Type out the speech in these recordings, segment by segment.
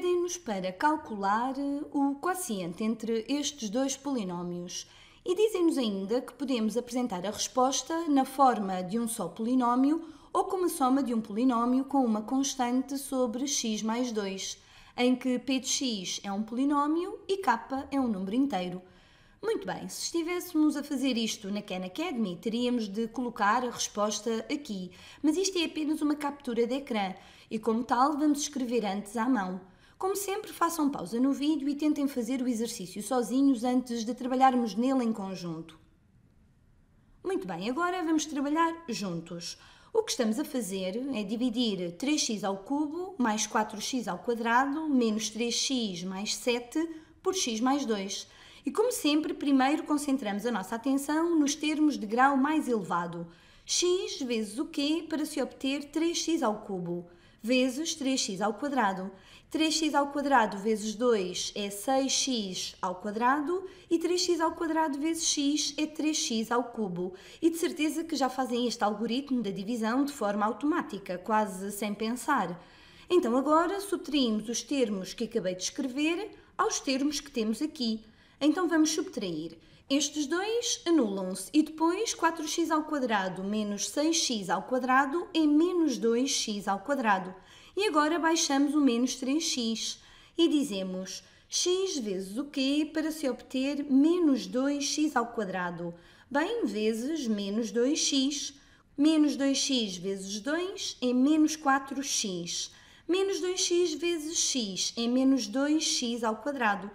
pedem-nos para calcular eh, o quociente entre estes dois polinómios e dizem-nos ainda que podemos apresentar a resposta na forma de um só polinómio ou como a soma de um polinómio com uma constante sobre x mais 2, em que p de x é um polinómio e k é um número inteiro. Muito bem, se estivéssemos a fazer isto na Khan Academy, teríamos de colocar a resposta aqui, mas isto é apenas uma captura de ecrã e, como tal, vamos escrever antes à mão. Como sempre, façam pausa no vídeo e tentem fazer o exercício sozinhos antes de trabalharmos nele em conjunto. Muito bem, agora vamos trabalhar juntos. O que estamos a fazer é dividir 3x ao cubo mais 4x ao quadrado menos 3x mais 7 por x mais 2. E como sempre, primeiro concentramos a nossa atenção nos termos de grau mais elevado, x vezes o quê para se obter 3x ao cubo vezes 3x ao quadrado. 3x ao quadrado vezes 2 é 6x ao quadrado e 3x ao quadrado vezes x é 3x ao cubo. E de certeza que já fazem este algoritmo da divisão de forma automática, quase sem pensar. Então agora subtraímos os termos que acabei de escrever aos termos que temos aqui. Então vamos subtrair. Estes dois anulam-se e depois 4x ao quadrado menos 6x ao quadrado é menos 2x ao quadrado. E agora baixamos o menos 3x e dizemos x vezes o quê para se obter menos 2x ao quadrado? Bem, vezes menos 2x. Menos 2x vezes 2 é menos 4x. Menos 2x vezes x é menos 2x ao quadrado.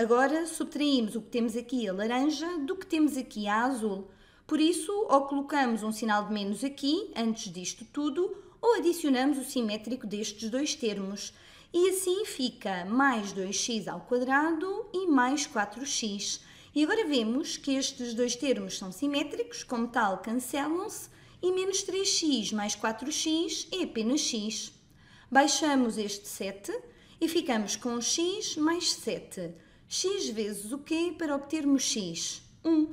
Agora subtraímos o que temos aqui a laranja do que temos aqui a azul. Por isso, ou colocamos um sinal de menos aqui, antes disto tudo, ou adicionamos o simétrico destes dois termos. E assim fica mais 2x ao quadrado e mais 4x. E agora vemos que estes dois termos são simétricos, como tal cancelam-se, e menos 3x mais 4x é apenas x. Baixamos este 7 e ficamos com x mais 7 x vezes o quê para obtermos x? 1.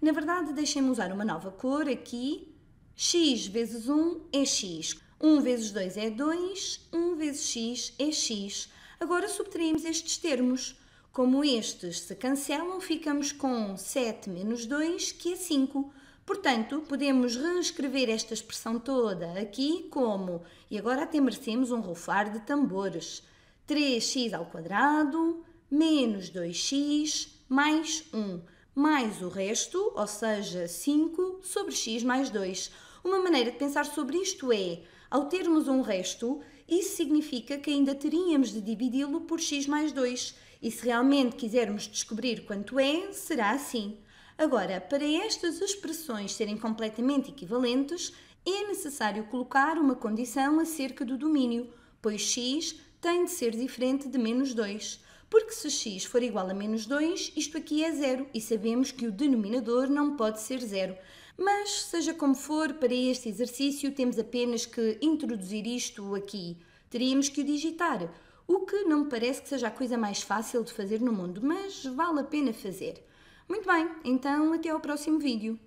Na verdade, deixem-me usar uma nova cor aqui. x vezes 1 é x. 1 vezes 2 é 2, 1 vezes x é x. Agora subtraímos estes termos. Como estes se cancelam, ficamos com 7 menos 2, que é 5. Portanto, podemos reescrever esta expressão toda aqui como, e agora até merecemos um rufar de tambores, 3x ao quadrado menos 2x mais 1, mais o resto, ou seja, 5 sobre x mais 2. Uma maneira de pensar sobre isto é, ao termos um resto, isso significa que ainda teríamos de dividi-lo por x mais 2. E se realmente quisermos descobrir quanto é, será assim. Agora, para estas expressões serem completamente equivalentes, é necessário colocar uma condição acerca do domínio, pois x tem de ser diferente de menos 2 porque se x for igual a menos 2, isto aqui é zero e sabemos que o denominador não pode ser zero. Mas, seja como for, para este exercício temos apenas que introduzir isto aqui. Teríamos que o digitar, o que não me parece que seja a coisa mais fácil de fazer no mundo, mas vale a pena fazer. Muito bem, então até ao próximo vídeo.